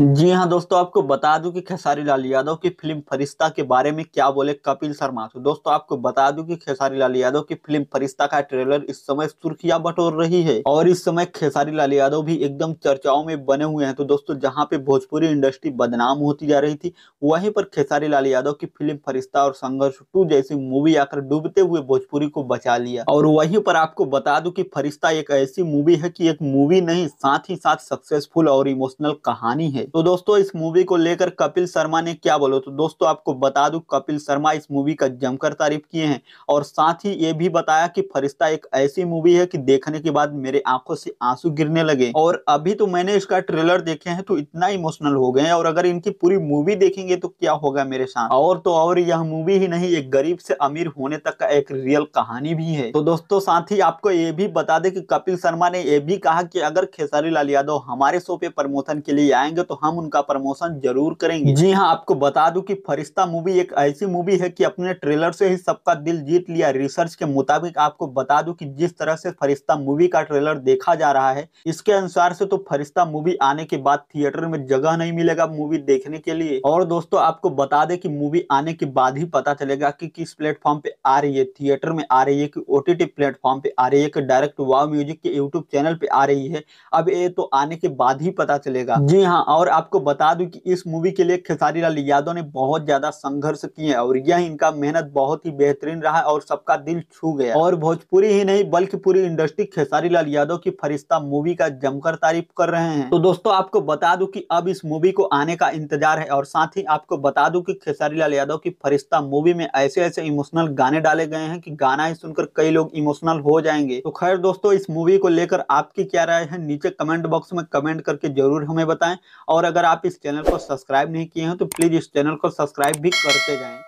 जी हाँ दोस्तों आपको बता दूं कि खेसारी लाल यादव की फिल्म फरिश्ता के बारे में क्या बोले कपिल शर्मा तो दोस्तों आपको बता दूं कि खेसारी लाल यादव की फिल्म फरिश्ता का ट्रेलर इस समय सुर्खियां बटोर रही है और इस समय खेसारी लाल यादव भी एकदम चर्चाओं में बने हुए हैं तो दोस्तों जहाँ पे भोजपुरी इंडस्ट्री बदनाम होती जा रही थी वहीं पर खेसारी लाल यादव की फिल्म फरिश्ता और संघर्ष टू जैसी मूवी आकर डूबते हुए भोजपुरी को बचा लिया और वहीं पर आपको बता दू की फरिश्ता एक ऐसी मूवी है की एक मूवी नहीं साथ ही साथ सक्सेसफुल और इमोशनल कहानी है तो दोस्तों इस मूवी को लेकर कपिल शर्मा ने क्या बोला तो दोस्तों आपको बता दूं कपिल शर्मा इस मूवी का जमकर तारीफ किए हैं और साथ ही ये भी बताया कि फरिश्ता एक ऐसी मूवी है कि देखने के बाद मेरे आंखों से आंसू गिरने लगे और अभी तो मैंने इसका ट्रेलर देखे है तो इतना इमोशनल हो गए और अगर इनकी पूरी मूवी देखेंगे तो क्या होगा मेरे साथ और तो और यह मूवी ही नहीं एक गरीब से अमीर होने तक का एक रियल कहानी भी है तो दोस्तों साथ ही आपको ये भी बता दे की कपिल शर्मा ने यह भी कहा कि अगर खेसारी लाल यादव हमारे शो पे प्रमोशन के लिए आएंगे तो हम उनका प्रमोशन जरूर करेंगे जी हाँ आपको बता दूं कि फरिश्ता मूवी एक ऐसी मूवी है कि अपने ट्रेलर से ही सबका दिल जीत लिया रिसर्च के मुताबिक आपको बता दूं कि जिस तरह से फरिश्ता मूवी का ट्रेलर देखा जा रहा है इसके अनुसार से तो फरिश्ता मूवी आने के बाद थिएटर में जगह नहीं मिलेगा मूवी देखने के लिए और दोस्तों आपको बता दे कि मूवी आने के बाद ही पता चलेगा कि किस प्लेटफॉर्म पे आ रही है थिएटर में आ रही है कि ओटीटी प्लेटफॉर्म पे आ रही है कि डायरेक्ट वाव म्यूजिक के यूट्यूब चैनल पे आ रही है अब ये तो आने के बाद ही पता चलेगा जी हाँ और और आपको बता दूं कि इस मूवी के लिए खेसारी लाल यादव ने बहुत ज्यादा संघर्ष किए और यह इनका मेहनत बहुत ही बेहतरीन रहा और सबका दिल छू गया और भोजपुरी ही नहीं बल्कि पूरी इंडस्ट्री खेसारी लाल यादव की फरिश्ता मूवी का जमकर तारीफ कर रहे हैं तो दोस्तों आपको बता दू की अब इस मूवी को आने का इंतजार है और साथ ही आपको बता दू की खेसारी लाल यादव की फरिश्ता मूवी में ऐसे ऐसे इमोशनल गाने डाले गए हैं की गाना ही सुनकर कई लोग इमोशनल हो जाएंगे तो खैर दोस्तों इस मूवी को लेकर आपकी क्या राय है नीचे कमेंट बॉक्स में कमेंट करके जरूर हमें बताएं और और अगर आप इस चैनल को सब्सक्राइब नहीं किए हैं तो प्लीज़ इस चैनल को सब्सक्राइब भी करते जाएं